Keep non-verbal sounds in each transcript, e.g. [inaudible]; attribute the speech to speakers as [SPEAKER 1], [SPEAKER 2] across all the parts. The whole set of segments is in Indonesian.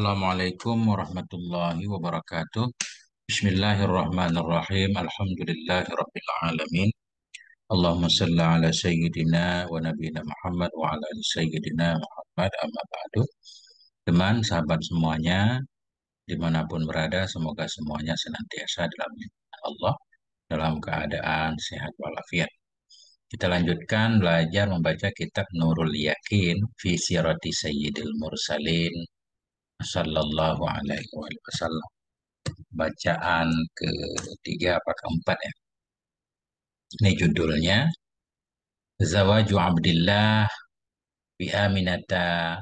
[SPEAKER 1] Assalamualaikum warahmatullahi wabarakatuh. Bismillahirrahmanirrahim. Alhamdulillahirabbil alamin. Allahumma salli ala sayyidina wa Nabiina Muhammad wa ala sayyidina Muhammad amma ba'du. Teman sahabat semuanya dimanapun berada semoga semuanya senantiasa dalam Allah dalam keadaan sehat walafiat. Kita lanjutkan belajar membaca kitab Nurul Yakin fi Sirati Sayyidil Mursalin Sallallahu Alaihi Wasallam. Bacaan ketiga apa keempat ya. Ini judulnya Zawaju Abdillah bi Aminata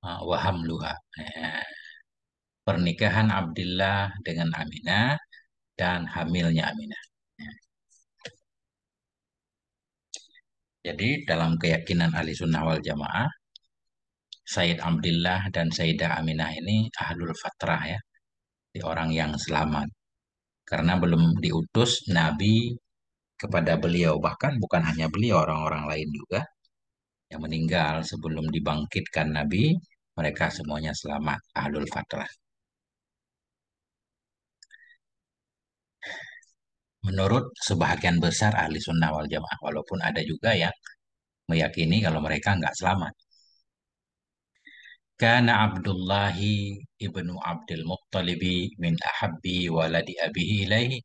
[SPEAKER 1] wa hamluha. Ya. Pernikahan Abdillah dengan Aminah dan hamilnya Aminah. Ya. Jadi dalam keyakinan ahli sunnah wal jamaah, Said Abdullah dan Sayyidah Aminah ini ahlul fatrah ya. Di orang yang selamat. Karena belum diutus Nabi kepada beliau. Bahkan bukan hanya beliau, orang-orang lain juga. Yang meninggal sebelum dibangkitkan Nabi, mereka semuanya selamat. Ahlul fatrah. Menurut sebahagian besar ahli sunnah wal jamaah, walaupun ada juga yang meyakini kalau mereka nggak selamat Kana Abdullahi ibnu Abdul Muttalibi min ahabbi waladi abihi ilaihi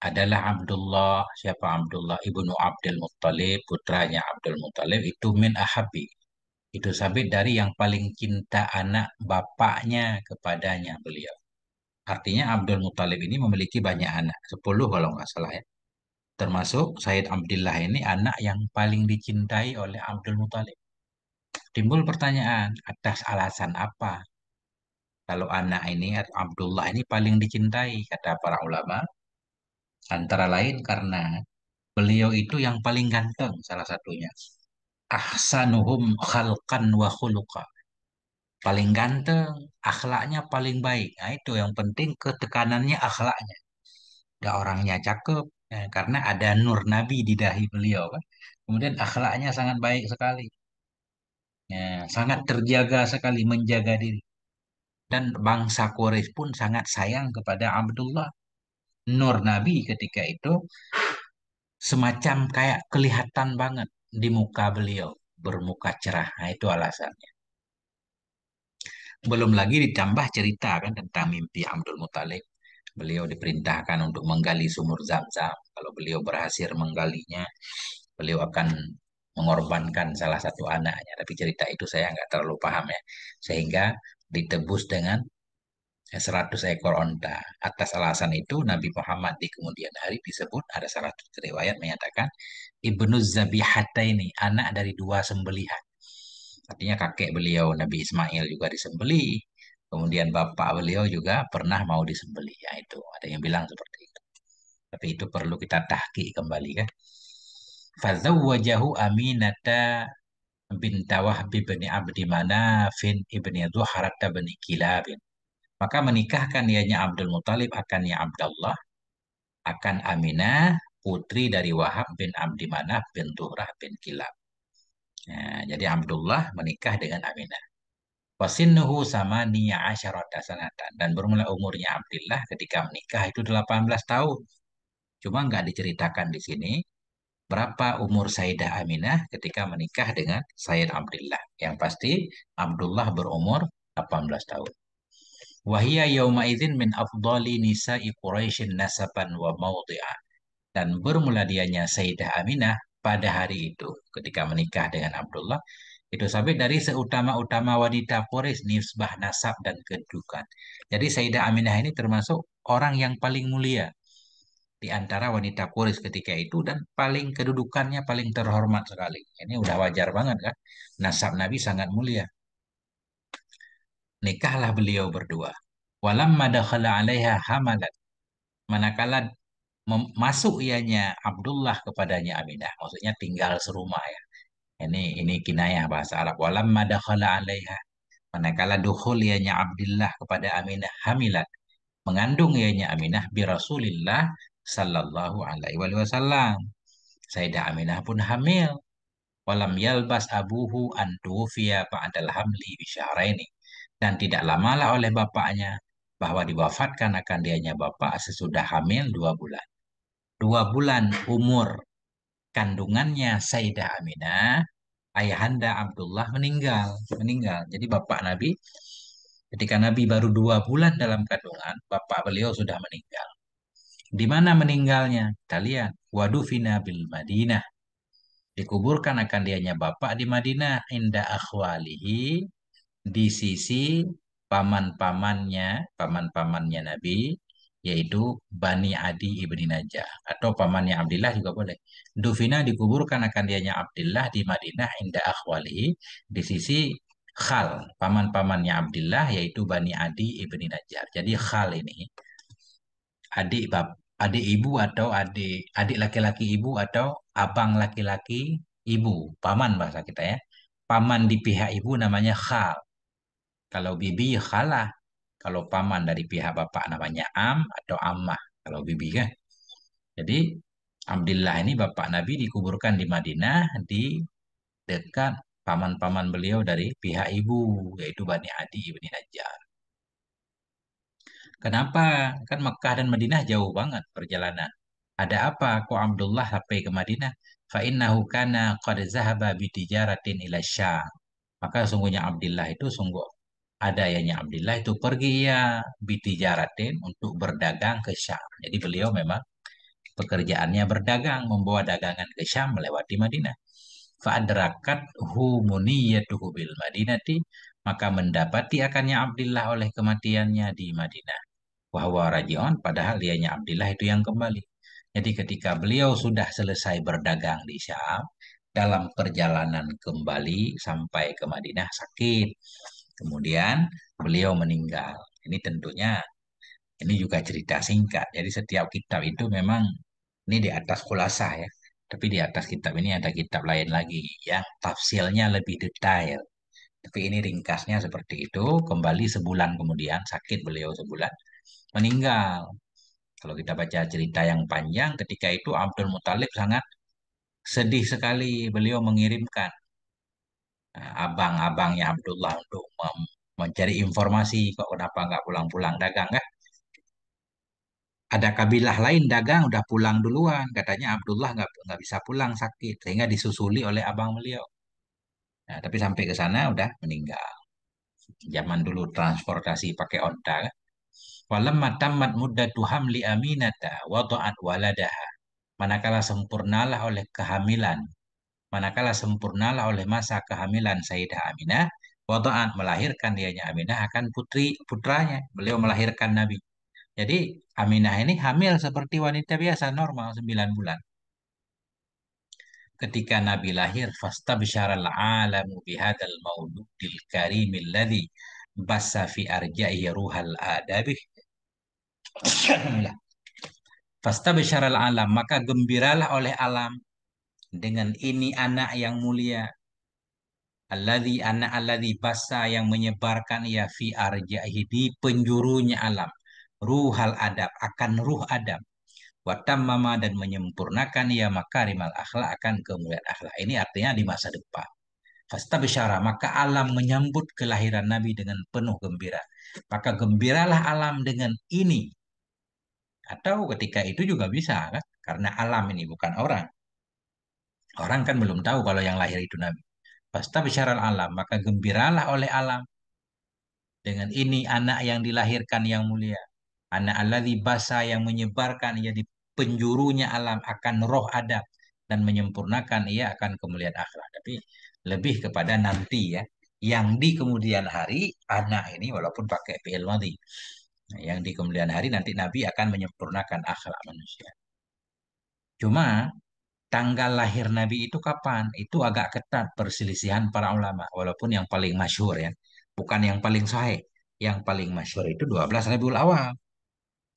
[SPEAKER 1] adalah Abdullah siapa Abdullah ibnu Abdul Muttalib putranya Abdul Muttalib itu min ahabbi itu sampai dari yang paling cinta anak bapaknya kepadanya beliau artinya Abdul Muttalib ini memiliki banyak anak 10 kalau nggak salah ya termasuk Said Abdullah ini anak yang paling dicintai oleh Abdul Muttalib timbul pertanyaan, atas alasan apa kalau anak ini atau Abdullah ini paling dicintai kata para ulama? Antara lain karena beliau itu yang paling ganteng salah satunya. Ahsanuhum khalqan wa khuluqa. Paling ganteng, akhlaknya paling baik. Nah, itu yang penting ketekanannya akhlaknya. Gak orangnya cakep, ya, karena ada nur nabi di dahi beliau kan. Kemudian akhlaknya sangat baik sekali. Ya, sangat terjaga sekali menjaga diri. Dan bangsa Quraisy pun sangat sayang kepada Abdullah. Nur Nabi ketika itu semacam kayak kelihatan banget di muka beliau. Bermuka cerah, nah, itu alasannya. Belum lagi ditambah cerita kan tentang mimpi Abdul Muthalib. Beliau diperintahkan untuk menggali sumur zam-zam. Kalau beliau berhasil menggalinya, beliau akan mengorbankan salah satu anaknya. Tapi cerita itu saya nggak terlalu paham ya. Sehingga ditebus dengan 100 ekor onta. Atas alasan itu Nabi Muhammad di kemudian hari disebut ada salah satu riwayat menyatakan Ibnu Zabihata ini anak dari dua sembelihan. Artinya kakek beliau Nabi Ismail juga disembeli, kemudian bapak beliau juga pernah mau disembeli. Ya itu ada yang bilang seperti itu. Tapi itu perlu kita tahki kembali kan. Ya fazawwajahu Aminata binta Wahbi bin Abdi Manafin ibni Zuhrata bin Kilabin. Maka menikahkan ianya Abdul Muthalib akannya Abdullah akan Aminah putri dari Wahab bin Abdi Manaf bin Zuhrah bin Kilab. Nah, jadi Abdullah menikah dengan Aminah. Wasinnuhu sama niya asyarata sanatan. Dan bermula umurnya Abdullah ketika menikah itu 18 tahun. Cuma nggak diceritakan di sini berapa umur Sayyidah Aminah ketika menikah dengan Sayyid Abdullah. Yang pasti Abdullah berumur 18 tahun. Wahia yauma idzin min afdali nisa'i Quraisyin nasaban wa mawdi'a. Dan bermula dianya Sayyidah Aminah pada hari itu ketika menikah dengan Abdullah itu sampai dari seutama-utama wanita Quraisy nisbah nasab dan kedudukan. Jadi Sayyidah Aminah ini termasuk orang yang paling mulia di antara wanita kuris ketika itu dan paling kedudukannya paling terhormat sekali. Ini udah wajar banget kan? Nasab Nabi sangat mulia. Nikahlah beliau berdua. Walamma dakhala 'alaiha hamalat. Manakala masuk ianya Abdullah kepadanya Aminah, maksudnya tinggal serumah ya. Ini ini kinayah bahasa Arab. Walamma dakhala 'alaiha. Manakala dukhul ianya Abdullah kepada Aminah hamilat mengandung ianya Aminah bi Rasulillah Sallallahu alaihi wasallam. Sayyidah Aminah pun hamil. Walam yalbas abuhu antufiya ba'dal hamli bisyahraini. Dan tidak lamalah oleh bapaknya bahwa diwafatkan akan dianya bapak sesudah hamil dua bulan. Dua bulan umur kandungannya Sayyidah Aminah ayahanda Abdullah meninggal, meninggal. Jadi bapak Nabi ketika Nabi baru dua bulan dalam kandungan, bapak beliau sudah meninggal. Di mana meninggalnya? Kalian. Wadufina bil Madinah. Dikuburkan akan dianya bapak di Madinah. Inda akhwalihi. Di sisi paman-pamannya. Paman-pamannya Nabi. Yaitu Bani Adi Ibni Najah. Atau pamannya Abdillah juga boleh. Dufina dikuburkan akan dianya Abdillah di Madinah. Inda akhwalihi. Di sisi Khal, paman-pamannya Abdillah. yaitu Bani Adi ibni Najjar. Jadi Khal ini adik bab adik ibu atau adik adik laki-laki ibu atau abang laki-laki ibu, paman bahasa kita ya. Paman di pihak ibu namanya khal. Kalau bibi khalah. Kalau paman dari pihak bapak namanya am atau ammah kalau bibi kan. Jadi Abdullah ini bapak Nabi dikuburkan di Madinah di dekat paman-paman beliau dari pihak ibu yaitu Bani Adi Ibni Najjar. Kenapa? Kan Mekah dan Madinah jauh banget perjalanan. Ada apa kok Abdullah sampai ke Madinah? Fa innahu kana qad zahaba ila Syam. Maka sungguhnya Abdullah itu sungguh ada Abdullah itu pergi ya bitijaratin untuk berdagang ke Syam. Jadi beliau memang pekerjaannya berdagang, membawa dagangan ke Syam melewati Madinah. adrakat humuniyatuhu bil Madinati, maka mendapati akannya Abdullah oleh kematiannya di Madinah. Bahwa rajion padahal dianya Abdillah itu yang kembali. Jadi ketika beliau sudah selesai berdagang di Syam, dalam perjalanan kembali sampai ke Madinah sakit. Kemudian beliau meninggal. Ini tentunya ini juga cerita singkat. Jadi setiap kitab itu memang ini di atas kulasah ya. Tapi di atas kitab ini ada kitab lain lagi yang tafsirnya lebih detail. Tapi ini ringkasnya seperti itu. Kembali sebulan kemudian sakit beliau sebulan meninggal. Kalau kita baca cerita yang panjang, ketika itu Abdul Muthalib sangat sedih sekali. Beliau mengirimkan eh, abang-abangnya Abdullah untuk mencari informasi kok kenapa nggak pulang-pulang dagang kan? Ada kabilah lain dagang udah pulang duluan, katanya Abdullah nggak nggak bisa pulang sakit sehingga disusuli oleh abang beliau. Nah, tapi sampai ke sana udah meninggal. Zaman dulu transportasi pakai onta kan? Falamma tammat muddatu hamli aminata wada'at waladaha. Manakala sempurnalah oleh kehamilan. Manakala sempurnalah oleh masa kehamilan Sayyidah Aminah, wada'at melahirkan dianya Aminah akan putri putranya. Beliau melahirkan Nabi. Jadi Aminah ini hamil seperti wanita biasa normal 9 bulan. Ketika Nabi lahir, fastabsyaral alamu bihadal mauludil karimil ladzi basa fi arja'i ruhal adabih Fasta besyaral alam, maka gembiralah oleh alam dengan ini anak yang mulia. Alladhi anak alladhi basa yang menyebarkan ya fi arjahi di penjurunya alam. Ruhal adab, akan ruh adab. Watam mama dan menyempurnakan ya maka makarimal akhlak akan kemuliaan akhlak. Ini artinya di masa depan. Fasta besyara, maka alam menyambut kelahiran Nabi dengan penuh gembira. Maka gembiralah alam dengan ini, atau ketika itu juga bisa kan? Karena alam ini bukan orang. Orang kan belum tahu kalau yang lahir itu Nabi. Pasta bicara alam, maka gembiralah oleh alam. Dengan ini anak yang dilahirkan yang mulia. Anak Allah di basa yang menyebarkan ia di penjurunya alam akan roh adab dan menyempurnakan ia akan kemuliaan akhirat. Tapi lebih kepada nanti ya, yang di kemudian hari anak ini walaupun pakai PL yang di kemudian hari nanti Nabi akan menyempurnakan akhlak manusia. Cuma tanggal lahir Nabi itu kapan? Itu agak ketat perselisihan para ulama. Walaupun yang paling masyur ya, bukan yang paling sahih. Yang paling masyur itu 12 Rabiul Awal.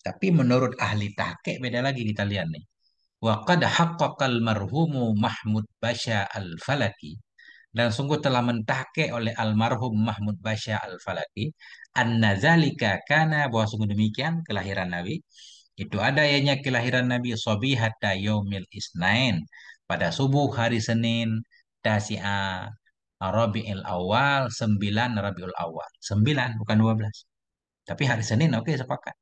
[SPEAKER 1] Tapi menurut ahli tahqiq beda lagi kita lihat nih. Wa qad haqqaqal marhumu Mahmud Basya Al-Falaki dan sungguh telah mentahke oleh almarhum Mahmud Basya Al-Falaki anna zalika kana bahwa sungguh demikian kelahiran Nabi itu ada ayatnya kelahiran Nabi sobi hatta yaumil isnain pada subuh hari Senin tasi'a Rabiul Awal 9 Rabiul Awal 9 bukan 12 tapi hari Senin oke okay, sepakat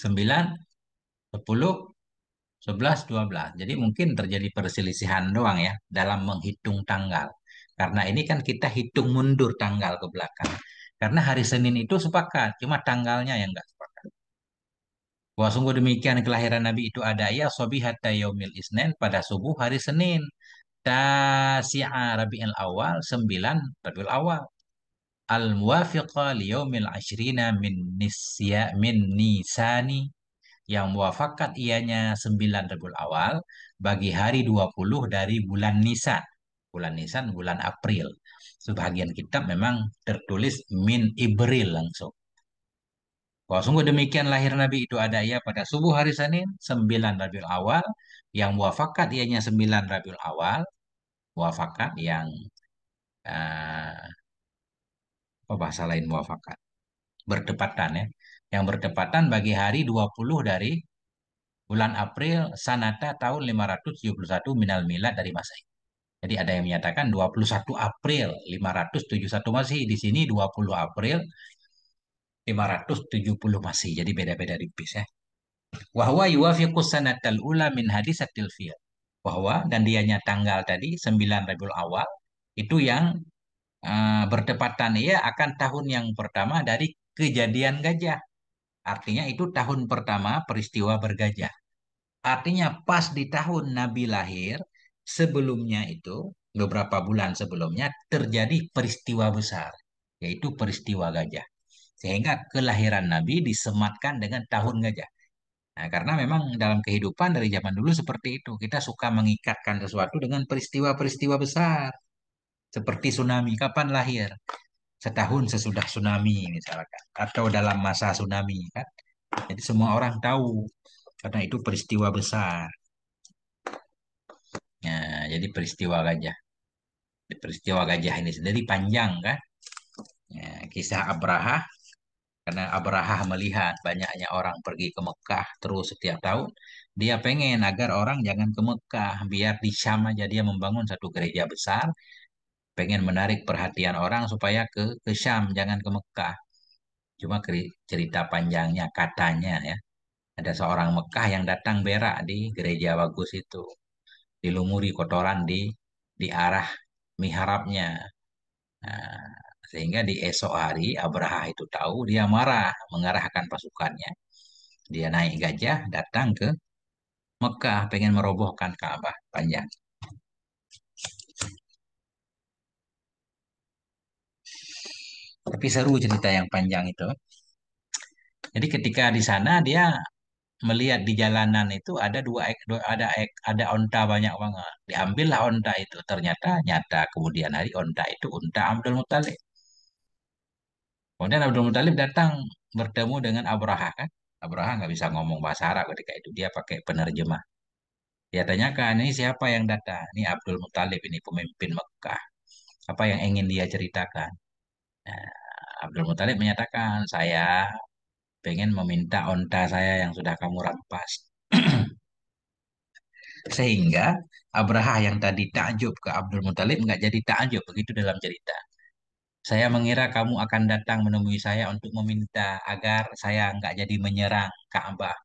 [SPEAKER 1] 9 10 11 12 jadi mungkin terjadi perselisihan doang ya dalam menghitung tanggal karena ini kan kita hitung mundur tanggal ke belakang karena hari Senin itu sepakat, cuma tanggalnya yang enggak sepakat. Bahwa sungguh demikian kelahiran Nabi itu ada ya sobi hatta yaumil isnen pada subuh hari Senin. Tasi'a Rabi'il Awal, sembilan Rabi'il Awal. Al-muwafiqa liomil ashrina min nisya min nisani yang muafakat ianya 9 Rabiul Awal bagi hari 20 dari bulan Nisan. Bulan Nisan bulan April sebagian kitab memang tertulis min Ibril langsung. Bahwa sungguh demikian lahir Nabi itu ada ya pada subuh hari Senin 9 Rabiul Awal yang wafakat ianya 9 Rabiul Awal wafakat yang uh, apa bahasa lain wafakat berdepatan ya yang berdepatan bagi hari 20 dari bulan April sanata tahun 571 minal milad dari Masehi. Jadi ada yang menyatakan 21 April 571 masih di sini 20 April 570 masih. Jadi beda-beda tipis ya. Wahwa yuwafiqu sanatal ula min hadisatil fil. Bahwa dan dianya tanggal tadi 9 Rabiul Awal itu yang uh, bertepatan ia akan tahun yang pertama dari kejadian gajah. Artinya itu tahun pertama peristiwa bergajah. Artinya pas di tahun Nabi lahir, sebelumnya itu beberapa bulan sebelumnya terjadi peristiwa besar yaitu peristiwa gajah sehingga kelahiran Nabi disematkan dengan tahun gajah. Nah, karena memang dalam kehidupan dari zaman dulu seperti itu kita suka mengikatkan sesuatu dengan peristiwa-peristiwa besar seperti tsunami kapan lahir setahun sesudah tsunami misalkan atau dalam masa tsunami kan jadi semua orang tahu karena itu peristiwa besar Nah, jadi peristiwa gajah. Peristiwa gajah ini sendiri panjang kan? Ya, kisah Abraha, karena Abraha melihat banyaknya orang pergi ke Mekah terus setiap tahun, dia pengen agar orang jangan ke Mekah, biar di Syam aja dia membangun satu gereja besar, pengen menarik perhatian orang supaya ke ke Syam, jangan ke Mekah. Cuma cerita panjangnya katanya ya, ada seorang Mekah yang datang berak di gereja bagus itu dilumuri kotoran di di arah miharapnya. Nah, sehingga di esok hari Abraha itu tahu dia marah mengarahkan pasukannya. Dia naik gajah datang ke Mekah pengen merobohkan Ka'bah panjang. Tapi seru cerita yang panjang itu. Jadi ketika di sana dia melihat di jalanan itu ada dua ada ada onta banyak banget diambillah onta itu ternyata nyata kemudian hari onta itu onta Abdul Muthalib kemudian Abdul Muthalib datang bertemu dengan Abraha kan Abraha nggak bisa ngomong bahasa Arab ketika itu dia pakai penerjemah dia tanyakan ini siapa yang datang ini Abdul Muthalib ini pemimpin Mekah apa yang ingin dia ceritakan nah, Abdul Muthalib menyatakan saya pengen meminta onta saya yang sudah kamu rampas. [clears throat] Sehingga Abraha yang tadi takjub ke Abdul Muthalib nggak jadi takjub begitu dalam cerita. Saya mengira kamu akan datang menemui saya untuk meminta agar saya nggak jadi menyerang Ka'bah.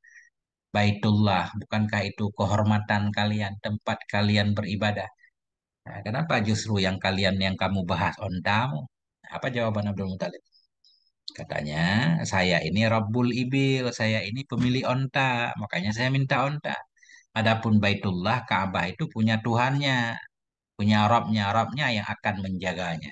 [SPEAKER 1] Baitullah, bukankah itu kehormatan kalian, tempat kalian beribadah? Nah, kenapa justru yang kalian yang kamu bahas ontamu? Apa jawaban Abdul Muthalib? Katanya, saya ini Rabbul Ibil, saya ini pemilik onta, makanya saya minta onta. Adapun Baitullah, Ka'bah itu punya Tuhannya, punya Robnya, Robnya yang akan menjaganya.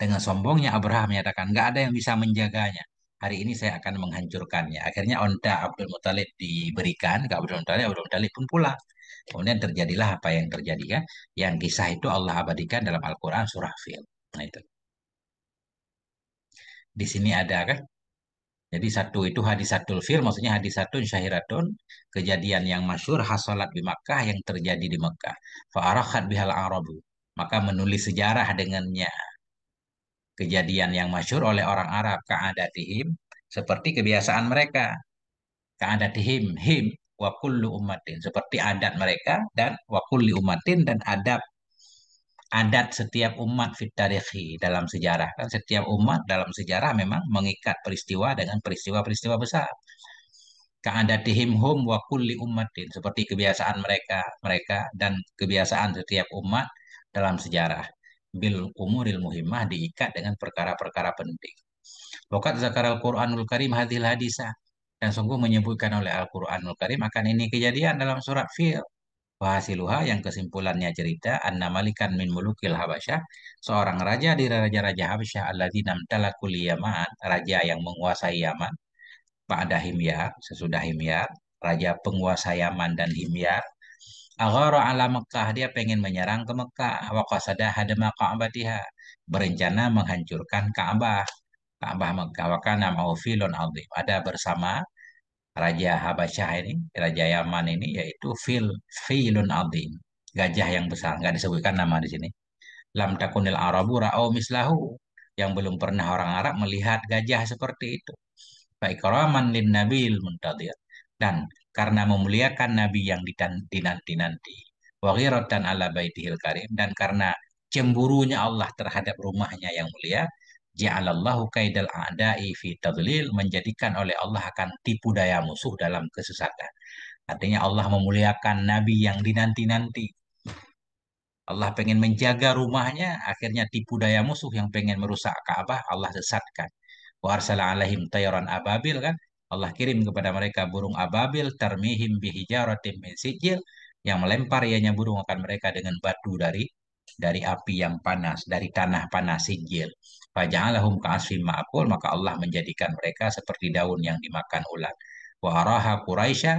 [SPEAKER 1] Dengan sombongnya Abraham menyatakan, nggak ada yang bisa menjaganya. Hari ini saya akan menghancurkannya. Akhirnya onta Abdul Muthalib diberikan ke Abdul Muthalib, Abdul Muthalib pun pula. Kemudian terjadilah apa yang terjadi ya. Yang kisah itu Allah abadikan dalam Al-Quran surah Fil. Nah itu di sini ada kan? Jadi satu itu hadis satu fil, maksudnya hadis satu syahiratun, kejadian yang masyur hasolat di Makkah yang terjadi di Makkah. Fa'arakhat bihal arabu. Maka menulis sejarah dengannya. Kejadian yang masyur oleh orang Arab, ka'adatihim, seperti kebiasaan mereka. Ka'adatihim, him, wa kullu ummatin. Seperti adat mereka dan wa kulli dan adab adat setiap umat fitarihi dalam sejarah kan setiap umat dalam sejarah memang mengikat peristiwa dengan peristiwa-peristiwa besar keadatihim hum wa kulli ummatin seperti kebiasaan mereka mereka dan kebiasaan setiap umat dalam sejarah bil umuril muhimmah diikat dengan perkara-perkara penting. lokat zakar al-Quranul Karim hadil hadisah dan sungguh menyebutkan oleh Al-Quranul Karim akan ini kejadian dalam surat Fil Wahasiluha yang kesimpulannya cerita Anna Malikan min Mulukil Habasyah seorang raja di raja-raja Habasyah alladzina amtalakul Yaman raja yang menguasai Yaman ada Himyar sesudah Himyar raja penguasa Yaman dan Himyar Aghara ala Mekah dia pengen menyerang ke Mekah wa qasada hadama Ka'batiha berencana menghancurkan Ka'bah Ka'bah Mekah wa kana ma'ufilun ada bersama Raja Habasyah ini, Raja Yaman ini yaitu fil filun azim, gajah yang besar. Nggak disebutkan nama di sini. Lam takunil Arabu ra'au mislahu yang belum pernah orang Arab melihat gajah seperti itu. Faikraman lin nabil muntadir dan karena memuliakan nabi yang dinanti-nanti. Wa ghiratan ala baitihil karim dan karena cemburunya Allah terhadap rumahnya yang mulia, ja'alallahu kaidal a'da'i fi tadlil menjadikan oleh Allah akan tipu daya musuh dalam kesesatan. Artinya Allah memuliakan nabi yang dinanti-nanti. Allah pengen menjaga rumahnya, akhirnya tipu daya musuh yang pengen merusak Ka'bah Allah sesatkan. Wa arsala alaihim tayran ababil kan? Allah kirim kepada mereka burung ababil termihim bihijaratim min sijil yang melempar ianya burung akan mereka dengan batu dari dari api yang panas, dari tanah panas sijil. Fajalahum ka'asfim ma'akul, maka Allah menjadikan mereka seperti daun yang dimakan ulat. Waharaha Quraisya,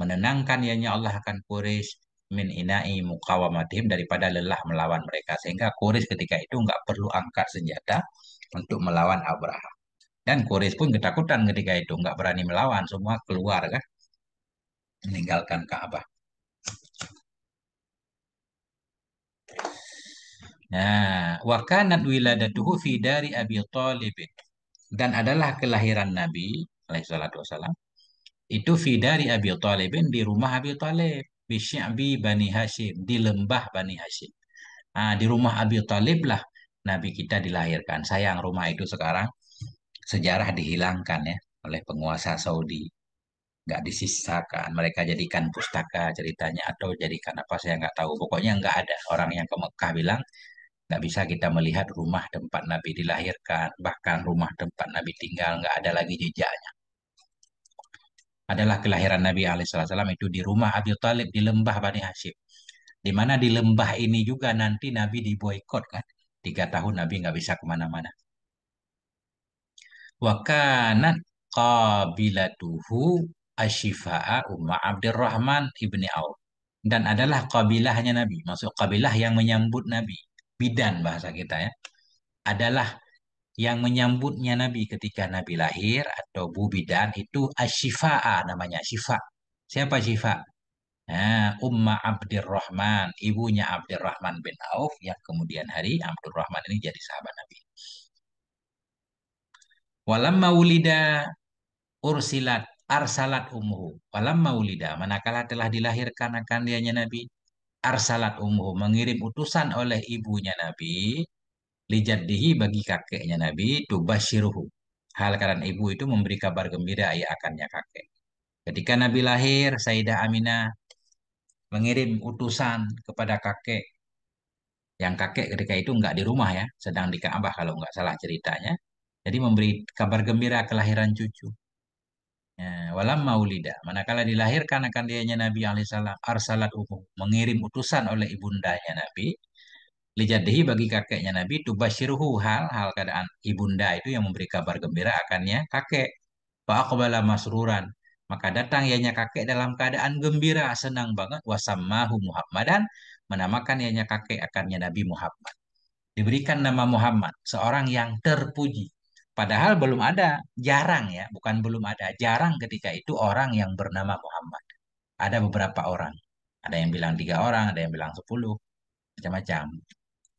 [SPEAKER 1] menenangkan yanya Allah akan Quraisy min inai mukawamatihim daripada lelah melawan mereka. Sehingga Quraisy ketika itu nggak perlu angkat senjata untuk melawan Abraham. Dan Quraisy pun ketakutan ketika itu, nggak berani melawan, semua keluar kan, meninggalkan Ka'bah. Nah, wa kanat wiladatuhu fi dari Abi Thalib. Dan adalah kelahiran Nabi alaihi salatu wasalam itu fi dari Abi Thalib di rumah Abi Thalib, di Syi'bi Bani Hashim, di lembah Bani Hashim. Nah, di rumah Abi Thalib lah Nabi kita dilahirkan. Sayang rumah itu sekarang sejarah dihilangkan ya oleh penguasa Saudi nggak disisakan mereka jadikan pustaka ceritanya atau jadikan apa saya nggak tahu pokoknya nggak ada orang yang ke Mekah bilang nggak bisa kita melihat rumah tempat Nabi dilahirkan, bahkan rumah tempat Nabi tinggal, nggak ada lagi jejaknya. Adalah kelahiran Nabi Alaihissalam itu di rumah Abi Talib di lembah Bani Hashim. Di mana di lembah ini juga nanti Nabi diboykot kan. Tiga tahun Nabi nggak bisa kemana-mana. Wakanat qabilatuhu asyifa'a Umma Abdurrahman ibni Auf. Dan adalah kabilahnya Nabi. Maksud kabilah yang menyambut Nabi bidan bahasa kita ya, adalah yang menyambutnya Nabi ketika Nabi lahir atau bu bidan itu asyifa'a namanya syifa. Siapa syifa? Nah, Umma Abdurrahman ibunya Abdurrahman bin Auf yang kemudian hari Abdurrahman ini jadi sahabat Nabi. walam maulida ursilat arsalat umhu. walam maulida manakala telah dilahirkan akan dianya Nabi, arsalat ummu mengirim utusan oleh ibunya Nabi lijaddihi bagi kakeknya Nabi tubasyiruhu. Hal karena ibu itu memberi kabar gembira ayah akannya kakek. Ketika Nabi lahir, Sayyidah Aminah mengirim utusan kepada kakek. Yang kakek ketika itu nggak di rumah ya, sedang di Ka'bah kalau nggak salah ceritanya. Jadi memberi kabar gembira kelahiran cucu. Ya, walam maulida, manakala dilahirkan akan dianya Nabi alaihissalam arsalat umum mengirim utusan oleh ibundanya Nabi lijadihi bagi kakeknya Nabi tubasyiruhu hal hal keadaan ibunda itu yang memberi kabar gembira akannya kakek aku faqbala masruran maka datang ianya kakek dalam keadaan gembira senang banget wasammahu Muhammadan menamakan ianya kakek akannya Nabi Muhammad diberikan nama Muhammad seorang yang terpuji Padahal belum ada, jarang ya, bukan belum ada, jarang ketika itu orang yang bernama Muhammad. Ada beberapa orang, ada yang bilang tiga orang, ada yang bilang sepuluh, macam-macam.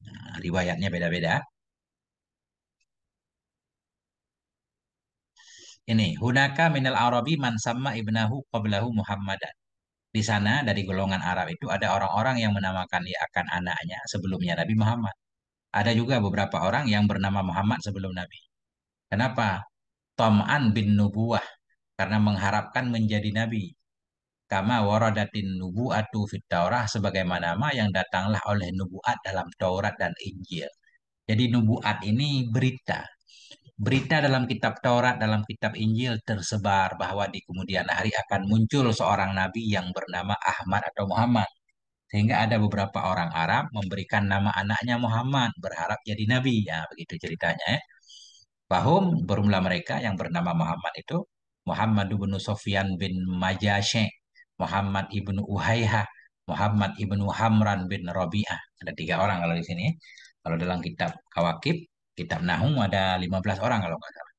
[SPEAKER 1] Nah, riwayatnya beda-beda. Ini, hunaka minal arabi man sama ibnahu qablahu Muhammadan. Di sana dari golongan Arab itu ada orang-orang yang menamakan dia akan anaknya sebelumnya Nabi Muhammad. Ada juga beberapa orang yang bernama Muhammad sebelum Nabi. Kenapa? Tom'an bin nubuah. Karena mengharapkan menjadi nabi. Kama waradatin nubu'atu fit daurah. Sebagaimana ma yang datanglah oleh nubu'at dalam Taurat dan Injil. Jadi nubu'at ini berita. Berita dalam kitab Taurat, dalam kitab Injil tersebar bahwa di kemudian hari akan muncul seorang nabi yang bernama Ahmad atau Muhammad. Sehingga ada beberapa orang Arab memberikan nama anaknya Muhammad, berharap jadi nabi. Ya, begitu ceritanya ya. Fahum bermula mereka yang bernama Muhammad itu Muhammad ibnu Sofyan bin Majashe, Muhammad ibnu Uhayha Muhammad ibnu Hamran bin Robi'ah. Ada tiga orang kalau di sini. Kalau dalam kitab Kawakib, kitab Nahum ada 15 orang kalau nggak salah.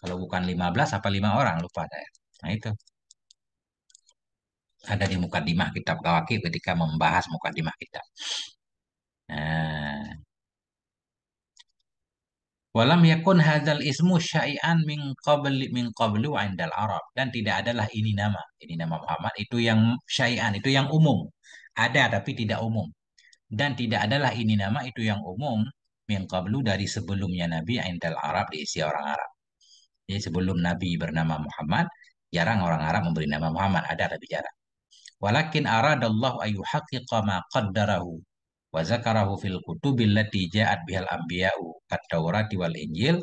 [SPEAKER 1] Kalau bukan 15 apa lima orang lupa saya. Nah itu ada di mukadimah kitab Kawakib ketika membahas mukadimah kitab. Walam yakun hadzal ismu syai'an min qabli min qablu 'indal Arab dan tidak adalah ini nama. Ini nama Muhammad itu yang syai'an, itu yang umum. Ada tapi tidak umum. Dan tidak adalah ini nama itu yang umum min qablu dari sebelumnya Nabi 'indal Arab diisi orang Arab. Jadi sebelum Nabi bernama Muhammad, jarang orang Arab memberi nama Muhammad, ada tapi jarang. Walakin aradallahu ayyuhaqqiqa ma qaddarahu wa zakarahu fil lati ja'at bihal anbiya'u kataurati wal injil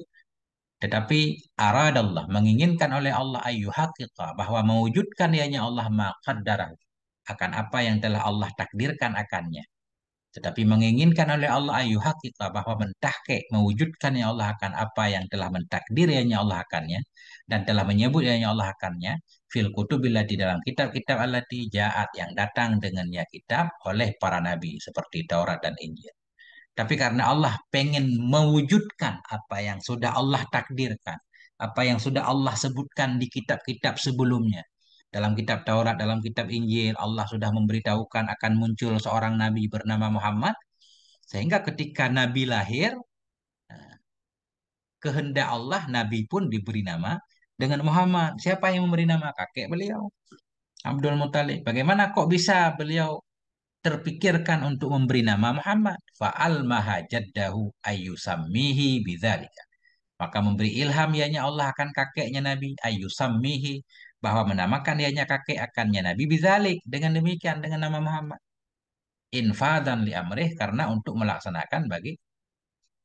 [SPEAKER 1] tetapi aradallah menginginkan oleh Allah haqiqa bahwa mewujudkan ianya Allah maqaddarahu akan apa yang telah Allah takdirkan akannya tetapi menginginkan oleh Allah ayuha kita bahwa mentahke, mewujudkannya Allah akan apa yang telah mentakdirnya Allah akannya, dan telah menyebut menyebutnya Allah akannya, fil kutubillah di dalam kitab-kitab Allah di yang datang dengannya kitab oleh para nabi, seperti Taurat dan Injil. Tapi karena Allah pengen mewujudkan apa yang sudah Allah takdirkan, apa yang sudah Allah sebutkan di kitab-kitab sebelumnya, dalam kitab Taurat, dalam kitab Injil, Allah sudah memberitahukan akan muncul seorang nabi bernama Muhammad. Sehingga ketika nabi lahir, nah, kehendak Allah nabi pun diberi nama dengan Muhammad. Siapa yang memberi nama? Kakek beliau. Abdul Muthalib. Bagaimana kok bisa beliau terpikirkan untuk memberi nama Muhammad? Fa'al mahajaddahu ayyusammihi bidzalika. Maka memberi ilham ianya Allah akan kakeknya Nabi ayyusammihi bahwa menamakan dianya kakek akannya Nabi bizalik dengan demikian dengan nama Muhammad infadan li amrih karena untuk melaksanakan bagi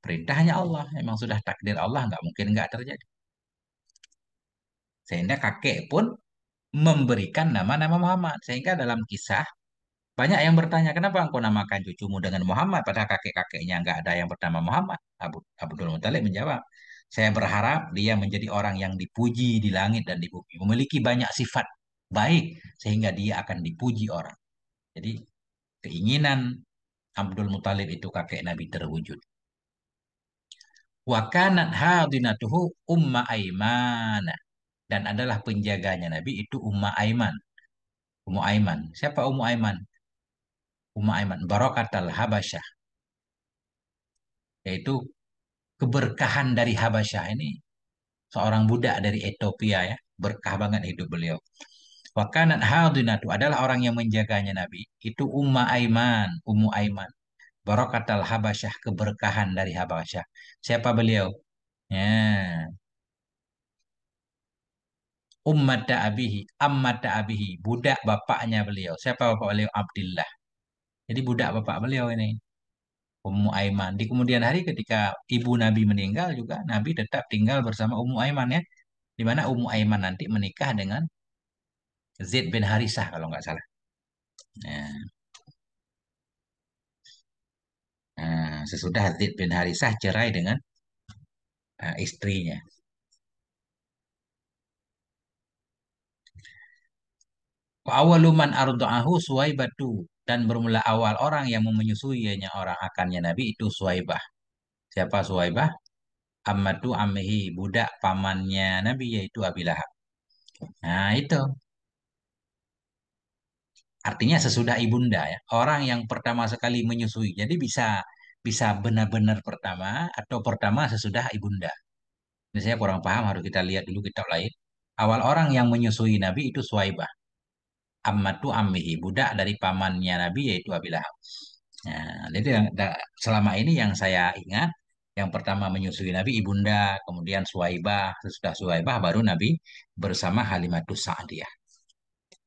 [SPEAKER 1] perintahnya Allah memang sudah takdir Allah nggak mungkin nggak terjadi sehingga kakek pun memberikan nama-nama Muhammad sehingga dalam kisah banyak yang bertanya kenapa engkau namakan cucumu dengan Muhammad padahal kakek-kakeknya nggak ada yang bernama Muhammad Abu Abdul Muthalib menjawab saya berharap dia menjadi orang yang dipuji di langit dan di bumi, memiliki banyak sifat baik sehingga dia akan dipuji orang. Jadi keinginan Abdul Muthalib itu kakek Nabi terwujud. Wakanat hadinatuhu umma aimana dan adalah penjaganya Nabi itu Umma Aiman. Ummu Aiman. Siapa Ummu Aiman? Ummu Aiman barakatal Habasyah. Yaitu keberkahan dari Habasyah ini seorang budak dari Ethiopia ya berkah banget hidup beliau wakanat hadinatu adalah orang yang menjaganya Nabi itu Umma Aiman Ummu Aiman barokatal Habasyah keberkahan dari Habasyah siapa beliau ya ummata abihi ammata abihi budak bapaknya beliau siapa bapak beliau Abdillah jadi budak bapak beliau ini Ummu Aiman. Di kemudian hari ketika ibu Nabi meninggal juga Nabi tetap tinggal bersama Ummu Aiman ya. Di mana Ummu Aiman nanti menikah dengan Zaid bin Harisah kalau nggak salah. Nah. nah sesudah Zaid bin Harisah cerai dengan uh, istrinya. Wa awalu man suai Suwaibatu dan bermula awal orang yang memenyusuinya orang akannya Nabi itu Suwaibah. Siapa Suwaibah? Ammatu ammihi, budak pamannya Nabi yaitu Abi Lahab. Nah, itu. Artinya sesudah ibunda ya, orang yang pertama sekali menyusui. Jadi bisa bisa benar-benar pertama atau pertama sesudah ibunda. Ini saya kurang paham, harus kita lihat dulu kitab lain. Awal orang yang menyusui Nabi itu Suwaibah ammatu ammihi budak dari pamannya Nabi yaitu Abi Lahab. Nah, jadi selama ini yang saya ingat yang pertama menyusui Nabi ibunda, kemudian Suwaibah, sesudah Suwaibah baru Nabi bersama Halimatus Sa'diyah.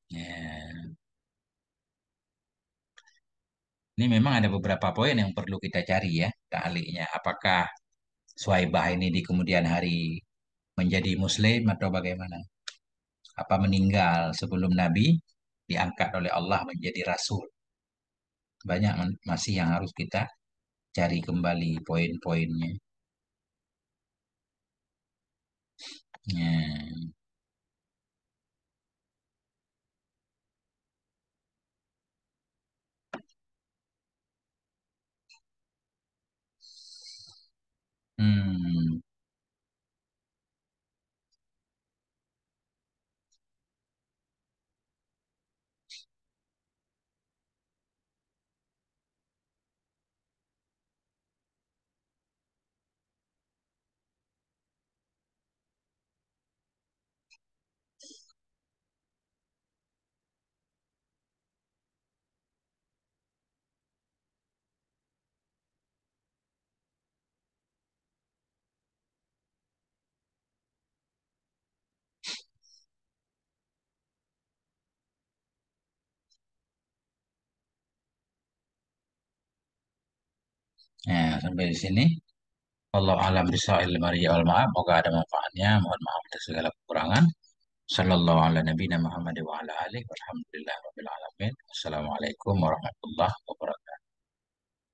[SPEAKER 1] Ya. Ini memang ada beberapa poin yang perlu kita cari ya ta'liknya. Apakah Suwaibah ini di kemudian hari menjadi muslim atau bagaimana? Apa meninggal sebelum Nabi diangkat oleh Allah menjadi rasul. Banyak masih yang harus kita cari kembali poin-poinnya. Ya. Hmm. Ya, sampai di sini. Allah alam bisa'il mariya wal ma'ab. Moga ada manfaatnya. Mohon maaf atas segala kekurangan. Sallallahu ala nabina Muhammad wa ala alihi. Alhamdulillah. Wassalamualaikum warahmatullahi wabarakatuh.